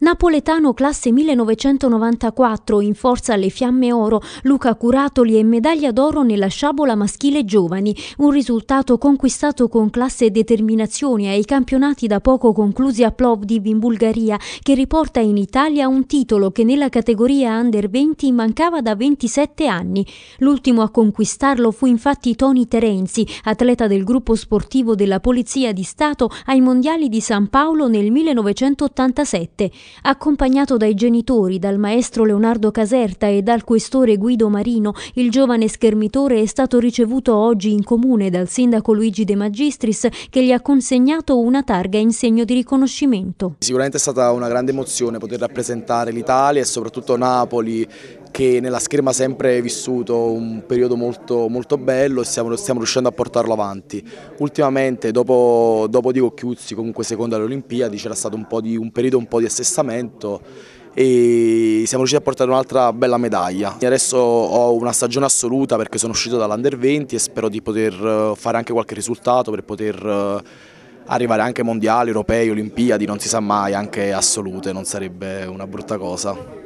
Napoletano classe 1994 in forza alle Fiamme Oro, Luca Curatoli e medaglia d'oro nella sciabola maschile giovani, un risultato conquistato con classe e determinazione ai campionati da poco conclusi a Plovdiv in Bulgaria che riporta in Italia un titolo che nella categoria under 20 mancava da 27 anni. L'ultimo a conquistarlo fu infatti Tony Terenzi, atleta del gruppo sportivo della Polizia di Stato ai Mondiali di San Paolo nel 1987. Accompagnato dai genitori, dal maestro Leonardo Caserta e dal questore Guido Marino, il giovane schermitore è stato ricevuto oggi in comune dal sindaco Luigi De Magistris che gli ha consegnato una targa in segno di riconoscimento. Sicuramente è stata una grande emozione poter rappresentare l'Italia e soprattutto Napoli che nella scherma ha sempre vissuto un periodo molto, molto bello e stiamo, stiamo, riuscendo a portarlo avanti. Ultimamente dopo, dopo Diego Chiuzzi, comunque secondo alle Olimpiadi, c'era stato un, di, un periodo un po' di assestamento e siamo riusciti a portare un'altra bella medaglia. Adesso ho una stagione assoluta perché sono uscito dall'Under 20 e spero di poter eh, fare anche qualche risultato per poter eh, arrivare anche ai mondiali, europei, olimpiadi, non si sa mai, anche assolute, non sarebbe una brutta cosa.